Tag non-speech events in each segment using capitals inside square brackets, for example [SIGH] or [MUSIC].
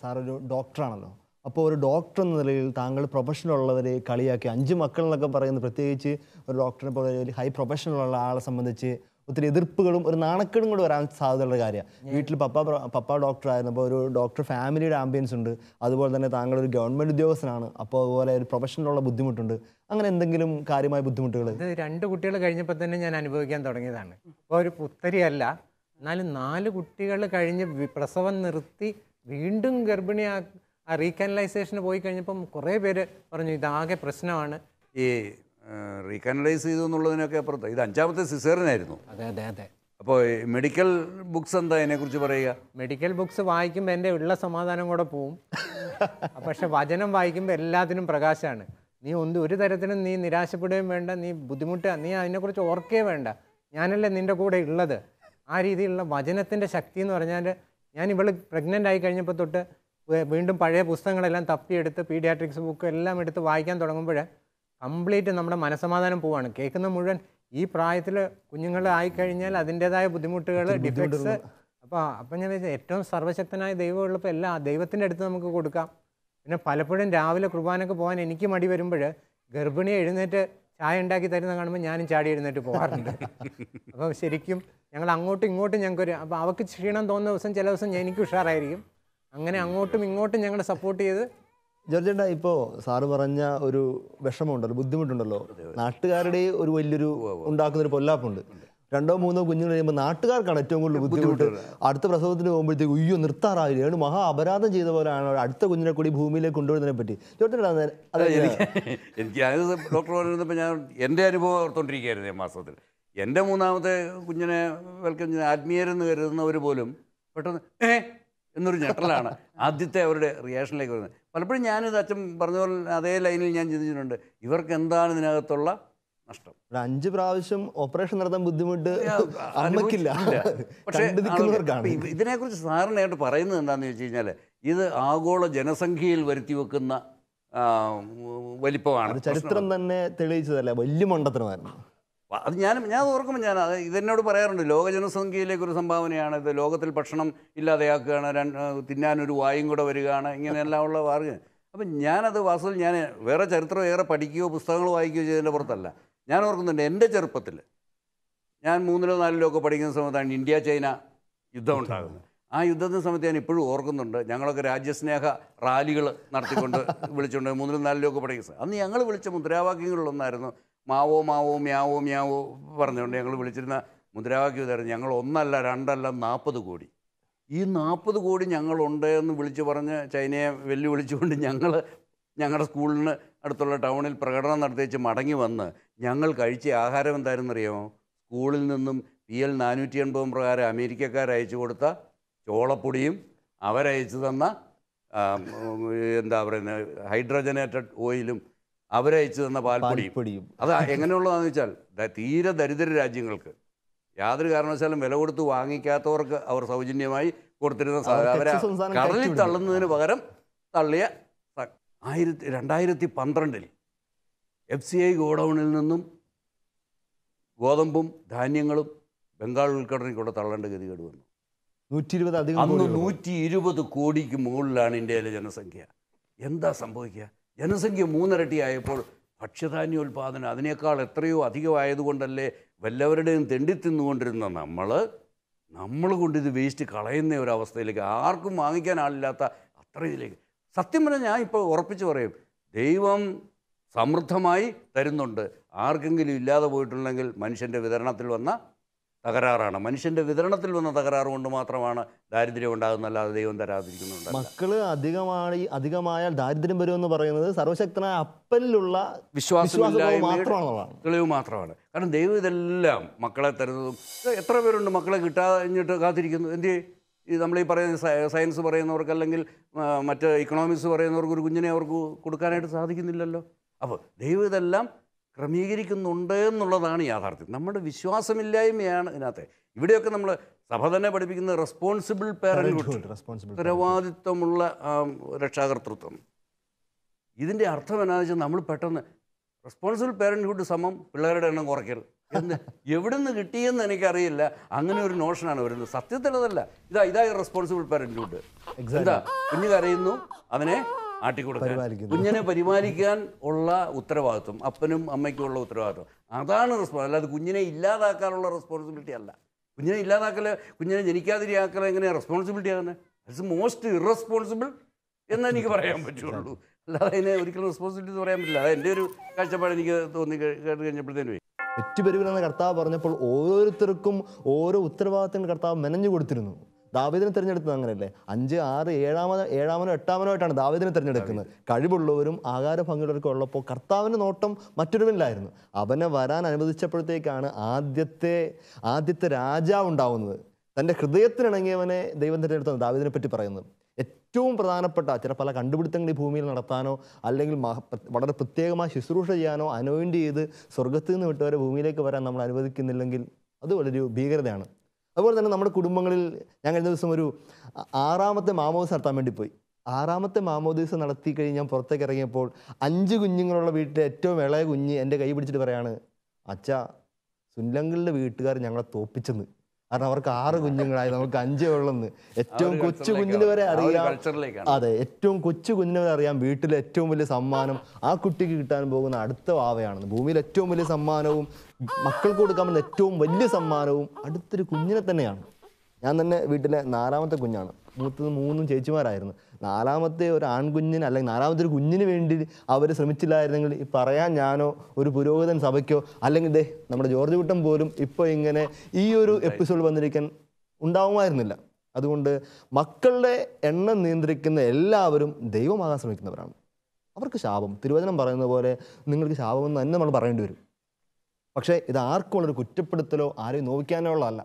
സാറൊരു ഒരു ഡോക്ടറാണല്ലോ അപ്പോൾ ഒരു ഡോക്ടർ എന്ന നിലയിൽ താങ്കൾ പ്രൊഫഷണൽ ഉള്ളവരെ കളിയാക്കി അഞ്ച് മക്കൾ എന്നൊക്കെ പറയുന്നത് പ്രത്യേകിച്ച് ഒരു ഡോക്ടറിനെ പോലെ ഒരു ഹൈ പ്രൊഫഷണൽ ഉള്ള ആളെ സംബന്ധിച്ച് ഒത്തിരി എതിർപ്പുകളും ഒരു നാണക്കേടും കൂടെ വരാൻ സാധ്യതയുള്ള കാര്യമാണ് വീട്ടിൽ പപ്പ പപ്പ ഡോക്ടർ അപ്പോൾ ഒരു ഡോക്ടർ ഫാമിലിയുടെ ആംബിയൻസ് ഉണ്ട് അതുപോലെ തന്നെ താങ്കൾ ഒരു ഗവൺമെൻറ് ഉദ്യോഗസ്ഥനാണ് അപ്പോൾ അതുപോലെ ഒരു പ്രൊഫഷണലുള്ള ബുദ്ധിമുട്ടുണ്ട് അങ്ങനെ എന്തെങ്കിലും കാര്യമായ ബുദ്ധിമുട്ടുകൾ ഇത് രണ്ട് കുട്ടികൾ കഴിഞ്ഞപ്പോൾ തന്നെ ഞാൻ അനുഭവിക്കാൻ തുടങ്ങിയതാണ് ഇപ്പോൾ ഒരു പുത്തരിയല്ല എന്നാലും നാല് കുട്ടികൾ കഴിഞ്ഞ് പ്രസവം നിർത്തി വീണ്ടും ഗർഭിണി ആ ആ റീകാനലൈസേഷന് പോയി കഴിഞ്ഞപ്പം കുറേ പേര് പറഞ്ഞു ഇതാകെ പ്രശ്നമാണ് ഈ റീകാനലൈസ് ചെയ്തു എന്നുള്ളതിനൊക്കെ അപ്പുറത്ത് ഇത് അഞ്ചാമത്തെ സിസേറിനായിരുന്നു അതെ അതെ അതെ അപ്പോൾ മെഡിക്കൽ ബുക്സ് എന്താ അതിനെക്കുറിച്ച് പറയുക മെഡിക്കൽ ബുക്സ് വായിക്കുമ്പോൾ എൻ്റെ ഉള്ള സമാധാനം കൂടെ പോവും [LAUGHS] പക്ഷെ വചനം വായിക്കുമ്പോൾ എല്ലാത്തിനും പ്രകാശമാണ് നീ ഒന്ന് ഒരു തരത്തിലും നീ നിരാശപ്പെടുകയും വേണ്ട നീ ബുദ്ധിമുട്ടുക നീ അതിനെക്കുറിച്ച് ഓർക്കുകയും വേണ്ട ഞാനല്ലേ നിൻ്റെ കൂടെ ഉള്ളത് ആ രീതിയിലുള്ള വചനത്തിൻ്റെ ശക്തി എന്ന് പറഞ്ഞാൽ ഞാൻ ഇവൾ പ്രഗ്നൻ്റ് ആയി കഴിഞ്ഞപ്പോൾ തൊട്ട് വീണ്ടും പഴയ പുസ്തകങ്ങളെല്ലാം തപ്പിയെടുത്ത് പീഡിയാട്രിക്സ് ബുക്ക് എല്ലാം എടുത്ത് വായിക്കാൻ തുടങ്ങുമ്പോൾ കംപ്ലീറ്റ് നമ്മുടെ മനസമാധാനം പോവാണ് കേൾക്കുന്ന മുഴുവൻ ഈ പ്രായത്തിൽ കുഞ്ഞുങ്ങൾ ആയിക്കഴിഞ്ഞാൽ അതിൻ്റെതായ ബുദ്ധിമുട്ടുകൾ ഡിഫക്ട്സ് അപ്പോൾ അപ്പം ഞാൻ വെച്ചാൽ ഏറ്റവും സർവശക്തനായ ദൈവമുള്ളപ്പോൾ എല്ലാ എല്ലാം ദൈവത്തിൻ്റെ അടുത്ത് നമുക്ക് കൊടുക്കാം പിന്നെ പലപ്പോഴും രാവിലെ കുർബാനൊക്കെ പോകാൻ എനിക്ക് മടി വരുമ്പോൾ ഗർഭിണിയെ എഴുന്നേറ്റ് ചായ ഉണ്ടാക്കി തരുന്ന കാണുമ്പോൾ ഞാനും ചാടി എഴുന്നേറ്റ് പോകാറുണ്ട് [LAUGHS] അപ്പം ശരിക്കും ഞങ്ങൾ അങ്ങോട്ടും ഇങ്ങോട്ടും ഞങ്ങൾക്കൊരു അപ്പോൾ അവൾക്ക് ക്ഷീണം തോന്നുന്ന ദിവസം ചില ദിവസം എനിക്ക് ഉഷാറായിരിക്കും അങ്ങനെ അങ്ങോട്ടും ഇങ്ങോട്ടും ഞങ്ങൾ സപ്പോർട്ട് ചെയ്ത് ജോർജേട്ടാ ഇപ്പോൾ സാറ് പറഞ്ഞ ഒരു വിഷമമുണ്ടല്ലോ ബുദ്ധിമുട്ടുണ്ടല്ലോ നാട്ടുകാരുടെ ഒരു വലിയൊരു ഉണ്ടാക്കുന്നൊരു പൊല്ലാപ്പുണ്ട് രണ്ടോ മൂന്നോ കുഞ്ഞുങ്ങൾ കഴിയുമ്പോൾ നാട്ടുകാർക്കാണ് ഏറ്റവും കൂടുതൽ ബുദ്ധിമുട്ട് അടുത്ത പ്രസവത്തിന് പോകുമ്പോഴത്തേക്ക് ഉയ്യോ നിർത്താറായില്ല ഏണ് മഹാ അപരാധം ചെയ്ത പോലെയാണ് അടുത്ത കുഞ്ഞിനെ കൂടി ഭൂമിയിലേക്ക് കൊണ്ടുവരുന്നതിനെ പറ്റി എനിക്ക് ഡോക്ടർ പറഞ്ഞപ്പോൾ ഞാൻ എൻ്റെ അനുഭവം ഓർത്തോണ്ടിരിക്കുകയായിരുന്നു മാസത്തിൽ എൻ്റെ മൂന്നാമത്തെ കുഞ്ഞിനെ വെൽക്കം ചെയ്യുന്ന ആത്മീയരെന്ന് കരുതുന്നവർ പോലും പെട്ടെന്ന് ഏ എന്നൊരു ഞെട്ടലാണ് ആദ്യത്തെ അവരുടെ റിയാക്ഷനിലേക്ക് വരുന്നത് പലപ്പോഴും ഞാനിത് അച്ഛൻ പറഞ്ഞ പോലെ അതേ ലൈനിൽ ഞാൻ ചിന്തിച്ചിട്ടുണ്ട് ഇവർക്ക് എന്താണ് ഇതിനകത്തുള്ള നഷ്ടം അഞ്ച് പ്രാവശ്യം ഓപ്പറേഷൻ നടത്താൻ ബുദ്ധിമുട്ട് അമ്മയ്ക്കില്ല പക്ഷേ ഇതിനെക്കുറിച്ച് സാധാരണയായിട്ട് പറയുന്നത് എന്താണെന്ന് വെച്ച് കഴിഞ്ഞാൽ ഇത് ആഗോള ജനസംഖ്യയിൽ വരുത്തി വെക്കുന്ന വലിപ്പമാണ് ചരിത്രം തന്നെ തെളിയിച്ചതല്ലേ വലിയ മണ്ടത്തരമായിരുന്നു അത് ഞാൻ ഞാൻ ഓർക്കുമ്പോൾ ഞാൻ അത് ഇതെന്നോട് പറയാറുണ്ട് ലോക ജനസംഖ്യയിലേക്ക് ഒരു സംഭാവനയാണ് ഇത് ലോകത്തിൽ ഭക്ഷണം ഇല്ലാതെയാക്കുകയാണ് രണ്ട് തിന്നാനൊരു വായും കൂടെ വരികയാണ് ഇങ്ങനെയെല്ലാം ഉള്ള വാർഗ്ഗം അപ്പം ഞാനത് വാസ്തവം ഞാൻ വേറെ ചരിത്രം ഏറെ പഠിക്കുകയോ പുസ്തകങ്ങൾ വായിക്കുകയോ ചെയ്തതിൻ്റെ പുറത്തല്ല ഞാൻ ഓർക്കുന്നുണ്ട് എൻ്റെ ചെറുപ്പത്തിൽ ഞാൻ മൂന്നിലോ നാലിലോ ഒക്കെ പഠിക്കുന്ന സമയത്താണ് ഇന്ത്യ ചൈന യുദ്ധം ഉണ്ടാകുന്നത് ആ യുദ്ധത്തിന് സമയത്ത് ഞാൻ ഇപ്പോഴും ഓർക്കുന്നുണ്ട് ഞങ്ങളൊക്കെ രാജ്യസ്നേഹ റാലികൾ നടത്തിക്കൊണ്ട് [LAUGHS] വിളിച്ചുകൊണ്ട് മൂന്നിലും നാലിലും ഒക്കെ പഠിക്കുക അന്ന് ഞങ്ങൾ വിളിച്ച മുദ്രാവാക്യങ്ങളിലൊന്നായിരുന്നു മാവോ മാവോ മ്യാവോ മ്യാവോ പറഞ്ഞുകൊണ്ട് ഞങ്ങൾ വിളിച്ചിരുന്ന മുദ്രാവാക്യം ഇതായിരുന്നു ഞങ്ങൾ ഒന്നല്ല രണ്ടല്ല നാൽപ്പത് കോടി ഈ നാൽപ്പത് കോടി ഞങ്ങളുണ്ട് എന്ന് വിളിച്ച് പറഞ്ഞ് ചൈനയെ വെല്ലുവിളിച്ചുകൊണ്ട് ഞങ്ങൾ ഞങ്ങളുടെ സ്കൂളിന് അടുത്തുള്ള ടൗണിൽ പ്രകടനം നടത്തിച്ച് മടങ്ങി വന്ന് ഞങ്ങൾ കഴിച്ച ആഹാരം എന്തായിരുന്നറിയാമോ സ്കൂളിൽ നിന്നും പി എൽ നാനൂറ്റി എൺപതും പ്രകാരം അമേരിക്കക്കാർ അയച്ചു കൊടുത്ത ചോളപ്പൊടിയും അവരയച്ചു തന്ന എന്താ പറയുന്നത് ഹൈഡ്രോജനേറ്റഡ് ഓയിലും അവരയച്ചു തന്ന പാൽപ്പൊടിയും അത് എങ്ങനെയുള്ളതാണെന്ന് വെച്ചാൽ തീരെ ദരിദ്ര രാജ്യങ്ങൾക്ക് യാതൊരു കാരണവശാലും വില കൊടുത്ത് വാങ്ങിക്കാത്തവർക്ക് അവർ സൗജന്യമായി കൊടുത്തിരുന്ന സാധനം അവരെ കടലിൽ തള്ളുന്നതിന് പകരം തള്ളിയ ആയിരത്തി രണ്ടായിരത്തി പന്ത്രണ്ടിൽ എഫ് സി ഐ ഗോഡൗണിൽ നിന്നും ഗോതമ്പും ധാന്യങ്ങളും ബംഗാൾ കൂടെ തള്ളേണ്ട ഗതികേട് വന്നു നൂറ്റി ഇരുപത് അധികം അന്ന് നൂറ്റി ഇരുപത് കോടിക്ക് മുകളിലാണ് ഇന്ത്യയിലെ ജനസംഖ്യ എന്താ സംഭവിക്കുക ജനസംഖ്യ മൂന്നിരട്ടി ആയപ്പോൾ ഭക്ഷ്യധാന്യോൽപാദനം അതിനേക്കാൾ എത്രയോ അധികമായതുകൊണ്ടല്ലേ വല്ലവരുടെയും തെണ്ടി തിന്നുകൊണ്ടിരുന്ന നമ്മൾ നമ്മൾ കൊണ്ടിത് വേസ്റ്റ് കളയുന്ന ഒരവസ്ഥയിലേക്ക് ആർക്കും വാങ്ങിക്കാൻ ആളില്ലാത്ത അത്രയിലേക്ക് സത്യം പറഞ്ഞാൽ ഞാൻ ഇപ്പോൾ ഉറപ്പിച്ച് പറയും ദൈവം സമൃദ്ധമായി തരുന്നുണ്ട് ആർക്കെങ്കിലും ഇല്ലാതെ പോയിട്ടുണ്ടെങ്കിൽ മനുഷ്യൻ്റെ വിതരണത്തിൽ വന്ന തകരാറാണ് മനുഷ്യൻ്റെ വിതരണത്തിൽ വന്ന തകരാറ് കൊണ്ട് മാത്രമാണ് ദാരിദ്ര്യം ഉണ്ടാകുന്നല്ലാതെ ദൈവം തരാതിരിക്കുന്നുണ്ട് മക്കൾ അധികമായി അധികമായാൽ ദാരിദ്ര്യം വരുമെന്ന് പറയുന്നത് സർവശക്തനായ അപ്പലിലുള്ള വിശ്വാസം മാത്രമാണ് കാരണം ദൈവം ഇതെല്ലാം മക്കളെ തരുന്നതും എത്ര പേരുണ്ട് മക്കളെ കിട്ടാഞ്ഞിട്ട് കാത്തിരിക്കുന്നു എന്ത് ഈ നമ്മൾ ഈ പറയുന്ന സയൻസ് പറയുന്നവർക്ക് അല്ലെങ്കിൽ മറ്റ് ഇക്കണോമിക്സ് പറയുന്നവർക്ക് ഒരു കുഞ്ഞിനെ അവർക്ക് കൊടുക്കാനായിട്ട് സാധിക്കുന്നില്ലല്ലോ അപ്പോൾ ദൈവം ഇതെല്ലാം ക്രമീകരിക്കുന്നുണ്ട് എന്നുള്ളതാണ് യാഥാർത്ഥ്യം നമ്മുടെ വിശ്വാസമില്ലായ്മയാണ് ഇതിനകത്ത് ഇവിടെയൊക്കെ നമ്മൾ സഭ തന്നെ പഠിപ്പിക്കുന്ന റെസ്പോൺസിബിൾ പേരൻഹുഡ് ഉത്തരവാദിത്വമുള്ള രക്ഷാകർത്തൃത്വം ഇതിൻ്റെ അർത്ഥം എന്നാ വെച്ചാൽ നമ്മൾ പെട്ടെന്ന് റെസ്പോൺസിബിൾ ഹുഡ് സമം പിള്ളേരുടെ എണ്ണം കുറയ്ക്കൽ എന്ന് എവിടെ നിന്ന് കിട്ടിയെന്ന് എനിക്കറിയില്ല അങ്ങനെ ഒരു നോഷനാണ് വരുന്നത് സത്യത്തിലതല്ല ഇതാ ഇതാ റെസ്പോൺസിബിൾ പാരന്റുണ്ട് എന്താ കുഞ്ഞു കരയുന്നു അവനെ ആട്ടിക്കൊടുക്കാൻ കുഞ്ഞിനെ പരിപാലിക്കാൻ ഉള്ള ഉത്തരവാദിത്വം അപ്പനും അമ്മയ്ക്കും ഉള്ള ഉത്തരവാദിത്വം അതാണ് റെസ്പോൺസ് അല്ലാതെ കുഞ്ഞിനെ ഇല്ലാതാക്കാനുള്ള റെസ്പോൺസിബിലിറ്റി അല്ല കുഞ്ഞിനെ ഇല്ലാതാക്കല് കുഞ്ഞിനെ ജനിക്കാതിരിയാക്കൽ എങ്ങനെയാണ് റെസ്പോൺസിബിലിറ്റി ആകുന്നത് ഇറ്റ്സ് മോസ്റ്റ് ഇറസ്പോൺസിബിൾ എന്ന് എനിക്ക് പറയാൻ പറ്റുള്ളൂ അല്ലാതെ അതിനെ ഒരിക്കലും റെസ്പോൺസിബിലിറ്റി എന്ന് പറയാൻ പറ്റില്ല അതെൻ്റെ ഒരു കാഴ്ചപ്പാട് എനിക്ക് തോന്നി കേട്ട് കഴിഞ്ഞപ്പോഴത്തേനും തെറ്റുപെരുവിലെന്ന് കർത്താവ് പറഞ്ഞപ്പോൾ ഓരോരുത്തർക്കും ഓരോ ഉത്തരവാദിത്തങ്ങൾ കർത്താവ് മെനഞ്ഞു കൊടുത്തിരുന്നു ദാവിദിനെ തിരഞ്ഞെടുത്തത് അങ്ങനെയല്ലേ അഞ്ച് ആറ് ഏഴാമത് ഏഴാമനോ എട്ടാമനോ ആയിട്ടാണ് ദാവിദിനെ തിരഞ്ഞെടുക്കുന്നത് കഴിവുള്ളവരും ആകാര ഭംഗിയുള്ളവർക്കും ഉള്ളപ്പോൾ കർത്താവിൻ്റെ നോട്ടം മറ്റൊരുവനിലായിരുന്നു അവനെ വരാൻ അനുവദിച്ചപ്പോഴത്തേക്കാണ് ആദ്യത്തെ ആദ്യത്തെ രാജാവ് ഉണ്ടാവുന്നത് തൻ്റെ ഹൃദയത്തിനിണങ്ങിയവനെ ദൈവം തിരഞ്ഞെടുത്തത് ദാവിദിനെ പറ്റി പറയുന്നത് ഏറ്റവും പ്രധാനപ്പെട്ട ചില പല കണ്ടുപിടുത്തങ്ങൾ ഈ ഭൂമിയിൽ നടത്താനോ അല്ലെങ്കിൽ വളരെ പ്രത്യേകമായി ശുശ്രൂഷ ചെയ്യാനോ അനോയിൻ്റ് ചെയ്ത് സ്വർഗത്തിൽ നിന്ന് വിട്ടവരെ ഭൂമിയിലേക്ക് വരാൻ നമ്മൾ അനുവദിക്കുന്നില്ലെങ്കിൽ അത് വളരെ ഭീകരതയാണ് അതുപോലെ തന്നെ നമ്മുടെ കുടുംബങ്ങളിൽ ഞാൻ കഴിഞ്ഞ ദിവസം ഒരു ആറാമത്തെ മാമോദീസ നടത്താൻ വേണ്ടി പോയി ആറാമത്തെ മാമോദീസ നടത്തി കഴിഞ്ഞ് ഞാൻ പുറത്തേക്ക് ഇറങ്ങിയപ്പോൾ അഞ്ച് കുഞ്ഞുങ്ങളുള്ള വീട്ടിലെ ഏറ്റവും ഇളയ കുഞ്ഞ് എൻ്റെ കൈ പിടിച്ചിട്ട് പറയാണ് അച്ഛ സുനിലങ്കളുടെ വീട്ടുകാർ ഞങ്ങളെ തോപ്പിച്ചെന്ന് കാരണം അവർക്ക് ആറ് കുഞ്ഞുങ്ങളായി നമുക്ക് അഞ്ചേ ഉള്ളെന്ന് ഏറ്റവും കൊച്ചു കുഞ്ഞിന് വരെ അറിയാം അതെ ഏറ്റവും കൊച്ചു കുഞ്ഞിന് വരെ അറിയാം വീട്ടിലെ ഏറ്റവും വലിയ സമ്മാനം ആ കുട്ടിക്ക് കിട്ടാൻ പോകുന്ന അടുത്ത വാവയാണെന്ന് ഭൂമിയിൽ ഏറ്റവും വലിയ സമ്മാനവും മക്കൾക്ക് കൊടുക്കാൻ പറ്റുന്ന ഏറ്റവും വലിയ സമ്മാനവും അടുത്തൊരു കുഞ്ഞിനെ തന്നെയാണ് ഞാൻ തന്നെ വീട്ടിലെ നാലാമത്തെ കുഞ്ഞാണ് മൂത്തത് മൂന്നും ചേച്ചിമാരായിരുന്നു നാലാമത്തെ ഒരു ആൺകുഞ്ഞിന് അല്ലെങ്കിൽ നാലാമത്തെ ഒരു കുഞ്ഞിന് വേണ്ടി അവർ ശ്രമിച്ചില്ലായിരുന്നെങ്കിൽ പറയാൻ ഞാനോ ഒരു പുരോഹിതൻ സഭയ്ക്കോ അല്ലെങ്കിൽ ദേ നമ്മുടെ ജോർജ് കുട്ടൻ പോലും ഇപ്പോൾ ഇങ്ങനെ ഈ ഒരു എപ്പിസോഡ് വന്നിരിക്കാൻ ഉണ്ടാവുമായിരുന്നില്ല അതുകൊണ്ട് മക്കളുടെ എണ്ണം നിയന്ത്രിക്കുന്ന എല്ലാവരും ദൈവമാകാൻ ശ്രമിക്കുന്നവരാണ് അവർക്ക് ശാപം തിരുവചനം പറയുന്ന പോലെ നിങ്ങൾക്ക് ശാപമെന്ന് തന്നെ നമ്മൾ പറയേണ്ടി വരും പക്ഷേ ഇത് ആർക്കുമുള്ളൊരു കുറ്റപ്പെടുത്തലോ ആരെയും നോവിക്കാനോ ഉള്ളതല്ല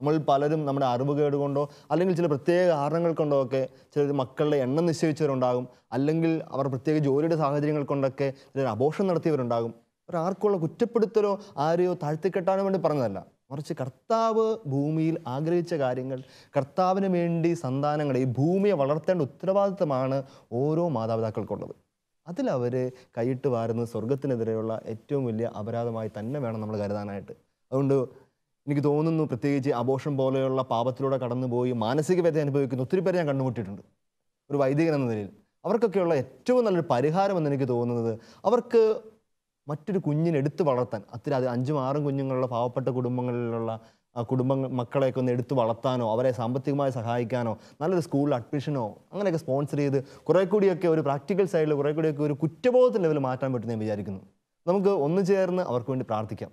നമ്മൾ പലരും നമ്മുടെ അറിവ് കേടുകൊണ്ടോ അല്ലെങ്കിൽ ചില പ്രത്യേക കാരണങ്ങൾ കൊണ്ടോ ഒക്കെ ചിലർ മക്കളുടെ എണ്ണം നിശ്ചയിച്ചവരുണ്ടാകും അല്ലെങ്കിൽ അവർ പ്രത്യേക ജോലിയുടെ സാഹചര്യങ്ങൾ കൊണ്ടൊക്കെ ചിലർ അപോഷം നടത്തിയവരുണ്ടാകും ഒരാർക്കുള്ള കുറ്റപ്പെടുത്തലോ ആരെയോ താഴ്ത്തിക്കെട്ടാനോ വേണ്ടി പറഞ്ഞതല്ല മറിച്ച് കർത്താവ് ഭൂമിയിൽ ആഗ്രഹിച്ച കാര്യങ്ങൾ കർത്താവിന് വേണ്ടി സന്താനങ്ങളെ ഈ ഭൂമിയെ വളർത്തേണ്ട ഉത്തരവാദിത്തമാണ് ഓരോ മാതാപിതാക്കൾക്കുള്ളത് അതിലവർ കൈയിട്ട് വാരുന്നത് സ്വർഗത്തിനെതിരെയുള്ള ഏറ്റവും വലിയ അപരാധമായി തന്നെ വേണം നമ്മൾ കരുതാനായിട്ട് അതുകൊണ്ട് എനിക്ക് തോന്നുന്നു പ്രത്യേകിച്ച് ആഘോഷം പോലെയുള്ള പാപത്തിലൂടെ കടന്നുപോയി മാനസിക വേദന അനുഭവിക്കുന്ന ഒത്തിരി പേരെ ഞാൻ കണ്ടുമുട്ടിയിട്ടുണ്ട് ഒരു വൈദികൻ എന്ന നിലയിൽ അവർക്കൊക്കെയുള്ള ഏറ്റവും നല്ലൊരു പരിഹാരം എന്ന് എനിക്ക് തോന്നുന്നത് അവർക്ക് മറ്റൊരു കുഞ്ഞിനെ എടുത്തു വളർത്താൻ അത്ര അത് അഞ്ചും ആറും കുഞ്ഞുങ്ങളുള്ള പാവപ്പെട്ട കുടുംബങ്ങളിലുള്ള കുടുംബ മക്കളെയൊക്കെ ഒന്ന് എടുത്തു വളർത്താനോ അവരെ സാമ്പത്തികമായി സഹായിക്കാനോ നല്ലൊരു സ്കൂളിൽ അഡ്മിഷനോ അങ്ങനെയൊക്കെ സ്പോൺസർ ചെയ്ത് കുറേ കൂടിയൊക്കെ ഒരു പ്രാക്ടിക്കൽ സൈഡിൽ കുറേ കൂടിയൊക്കെ ഒരു കുറ്റബോധത്തിൻ്റെ ലെവൽ മാറ്റാൻ പറ്റുന്ന ഞാൻ വിചാരിക്കുന്നു നമുക്ക് ഒന്നു ചേർന്ന് അവർക്ക് വേണ്ടി പ്രാർത്ഥിക്കാം